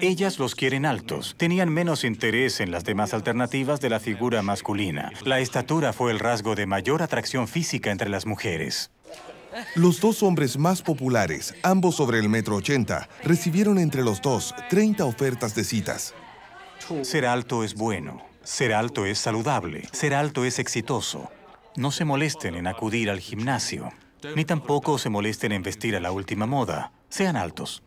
Ellas los quieren altos. Tenían menos interés en las demás alternativas de la figura masculina. La estatura fue el rasgo de mayor atracción física entre las mujeres. Los dos hombres más populares, ambos sobre el metro 80, recibieron entre los dos 30 ofertas de citas. Ser alto es bueno, ser alto es saludable, ser alto es exitoso. No se molesten en acudir al gimnasio, ni tampoco se molesten en vestir a la última moda. Sean altos.